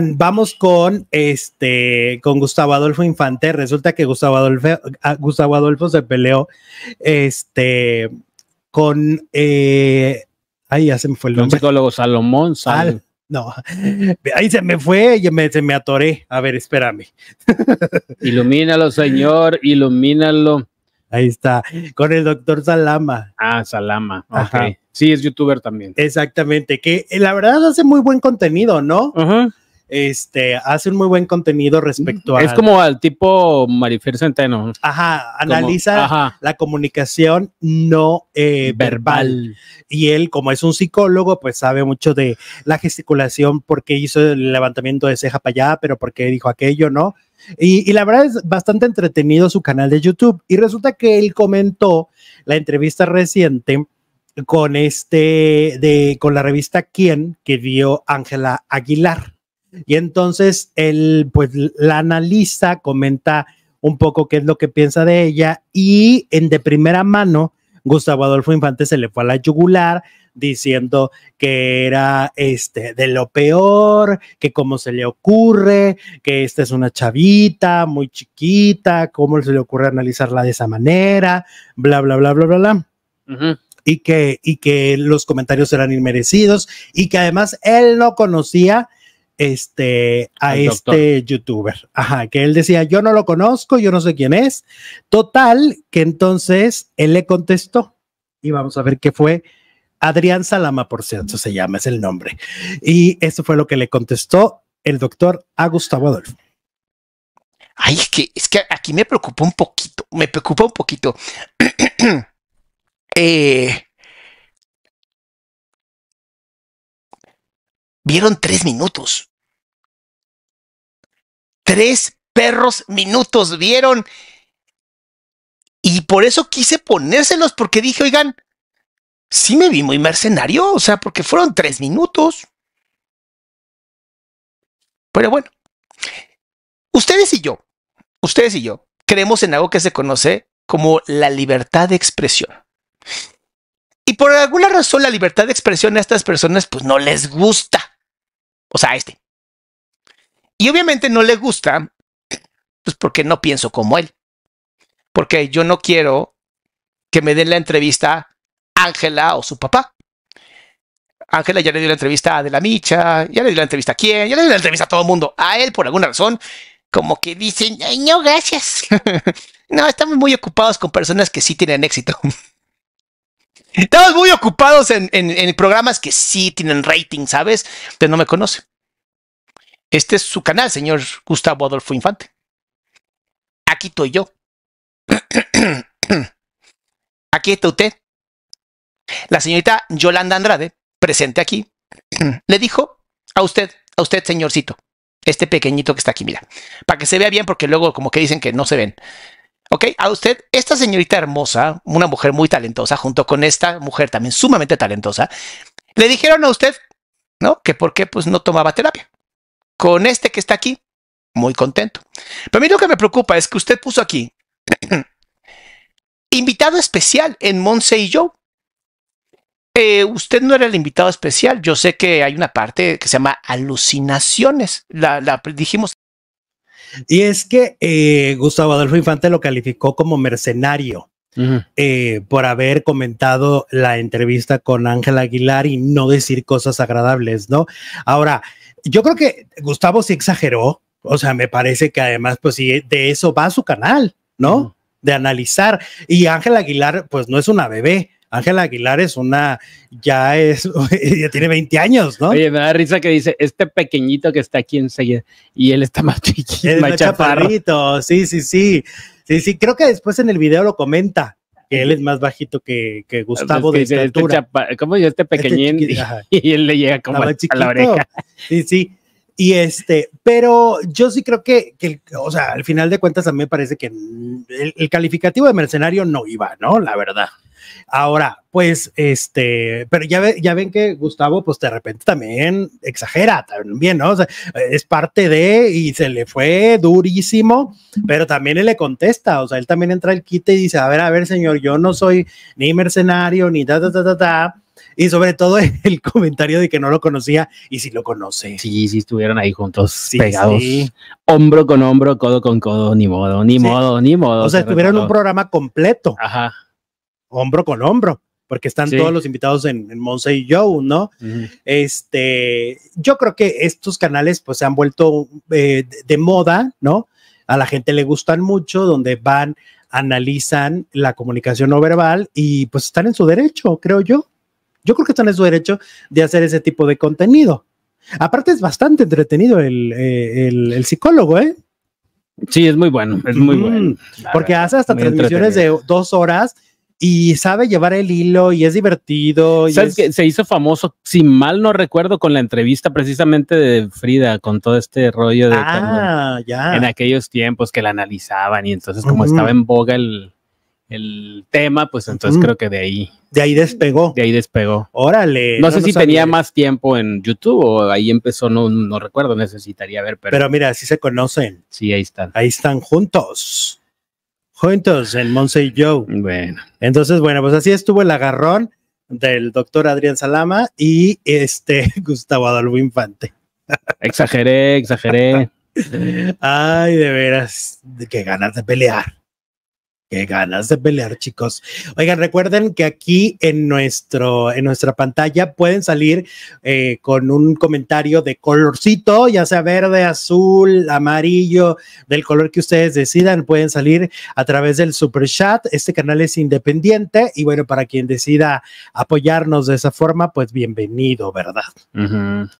Vamos con este con Gustavo Adolfo Infante. Resulta que Gustavo Adolfo, ah, Gustavo Adolfo se peleó este con eh, ay, ya se me fue el psicólogo Salomón Sal. no, ahí se me fue y se me atoré. A ver, espérame. ilumínalo, señor, ilumínalo. Ahí está, con el doctor Salama. Ah, Salama, ok. Sí, es youtuber también. Exactamente, que eh, la verdad hace muy buen contenido, ¿no? Ajá este, hace un muy buen contenido respecto a... Es como al tipo Marifer Centeno. Ajá, analiza la comunicación no eh, verbal. Y él, como es un psicólogo, pues sabe mucho de la gesticulación, porque hizo el levantamiento de ceja para allá, pero porque dijo aquello, ¿no? Y, la verdad es bastante entretenido su canal de YouTube. Y resulta que él comentó la entrevista reciente con este de con la revista Quién que dio Ángela Aguilar. Y entonces el, pues, la analista comenta un poco qué es lo que piensa de ella y en de primera mano Gustavo Adolfo Infante se le fue a la yugular diciendo que era este de lo peor, que cómo se le ocurre, que esta es una chavita muy chiquita, cómo se le ocurre analizarla de esa manera, bla bla bla bla bla bla. Y que, y que los comentarios eran inmerecidos y que además él no conocía este, a este youtuber. que él decía, yo no lo conozco, yo no sé quién es. Total, que entonces él le contestó y vamos a ver qué fue. Adrián Salama, por cierto, se llama, es el nombre. Y eso fue lo que le contestó el doctor a Gustavo Adolfo. Ay, es que, es que aquí me preocupa un poquito, me preocupa un poquito. Eh, Vieron tres minutos. Tres perros minutos vieron. Y por eso quise ponérselos, porque dije, oigan, sí me vi muy mercenario, o sea, porque fueron tres minutos. Pero bueno, ustedes y yo, ustedes y yo, creemos en algo que se conoce como la libertad de expresión. Y por alguna razón la libertad de expresión a estas personas pues no les gusta. O sea, este. Y obviamente no le gusta, pues porque no pienso como él. Porque yo no quiero que me den la entrevista Ángela o su papá. Ángela ya le dio la entrevista a De la Micha, ya le dio la entrevista a quién, ya le dio la entrevista a todo el mundo. A él, por alguna razón, como que dicen, no, gracias. no, estamos muy ocupados con personas que sí tienen éxito. Estamos muy ocupados en, en, programas que sí tienen rating, ¿sabes? Usted no me conoce. Este es su canal, señor Gustavo Adolfo Infante. Aquí estoy yo. Aquí está usted. La señorita Yolanda Andrade, presente aquí, le dijo a usted, a usted, señorcito, este pequeñito que está aquí, mira, para que se vea bien, porque luego como que dicen que no se ven. Ok, a usted, esta señorita hermosa, una mujer muy talentosa, junto con esta mujer también sumamente talentosa, le dijeron a usted, ¿no? Que por qué pues no tomaba terapia. Con este que está aquí, muy contento. Pero a mí lo que me preocupa es que usted puso aquí invitado especial en Monse y yo. Eh, usted no era el invitado especial. Yo sé que hay una parte que se llama alucinaciones. la dijimos y es que eh, Gustavo Adolfo Infante lo calificó como mercenario. Eh, por haber comentado la entrevista con Ángel Aguilar y no decir cosas agradables, ¿no? Ahora, yo creo que Gustavo sí exageró, o sea, me parece que además, pues sí, de eso va su canal, ¿no? De analizar. Y Ángel Aguilar, pues no es una bebé, Ángel Aguilar es una, ya es, ya tiene 20 años, ¿no? Oye, me da risa que dice, este pequeñito que está aquí en y él está más chiquito, es más chaparrito. Sí, sí, sí. Sí, sí, creo que después en el video lo comenta, que él es más bajito que, que Gustavo de este estatura. ¿Cómo dice? este, este pequeñín? y, él le llega como a, la oreja. Sí, sí. Y este, pero yo sí creo que, o sea, al final de cuentas a mí me parece que el calificativo de mercenario no iba, ¿no? La verdad. Ahora, pues, este, pero ya, ya ven que Gustavo, pues de repente también exagera, también, ¿no? O sea, es parte de y se le fue durísimo, pero también él le contesta, o sea, él también entra al quite y dice, a ver, a ver, señor, yo no soy ni mercenario, ni ta, ta, ta, ta, ta. Y sobre todo el comentario de que no lo conocía y si lo conoce. Sí, sí, estuvieron ahí juntos, pegados. Hombro con hombro, codo con codo, ni modo, ni modo, ni modo. O sea, estuvieron en un programa completo. Ajá hombro con hombro, porque están todos los invitados en, Monse y Joe, ¿no? Este, yo creo que estos canales pues se han vuelto eh, de, moda, ¿no? A la gente le gustan mucho, donde van, analizan la comunicación no verbal y pues están en su derecho, creo yo. Yo creo que están en su derecho de hacer ese tipo de contenido. Aparte es bastante entretenido el, eh, psicólogo, ¿eh? Sí, es muy bueno, es muy bueno. Porque hace hasta transmisiones de dos horas y sabe llevar el hilo y es divertido. ¿Sabes se hizo famoso, si mal no recuerdo, con la entrevista precisamente de Frida, con todo este rollo de... Ah, ya. En aquellos tiempos que la analizaban y entonces como estaba en boga el, tema, pues entonces creo que de ahí. De ahí despegó. De ahí despegó. Órale. No, sé si tenía más tiempo en YouTube o ahí empezó, no, recuerdo, necesitaría ver. Pero, mira, si se conocen. Sí, ahí están. Ahí están juntos juntos en Monse y Joe. Bueno. Entonces, bueno, pues así estuvo el agarrón del doctor Adrián Salama y este Gustavo Adolfo Infante. Exageré, exageré. Ay, de veras, qué ganas de pelear ganas de pelear, chicos. Oigan, recuerden que aquí en, nuestro, en nuestra pantalla pueden salir eh, con un comentario de colorcito, ya sea verde, azul, amarillo, del color que ustedes decidan. Pueden salir a través del super chat. Este canal es independiente y bueno, para quien decida apoyarnos de esa forma, pues bienvenido, ¿verdad?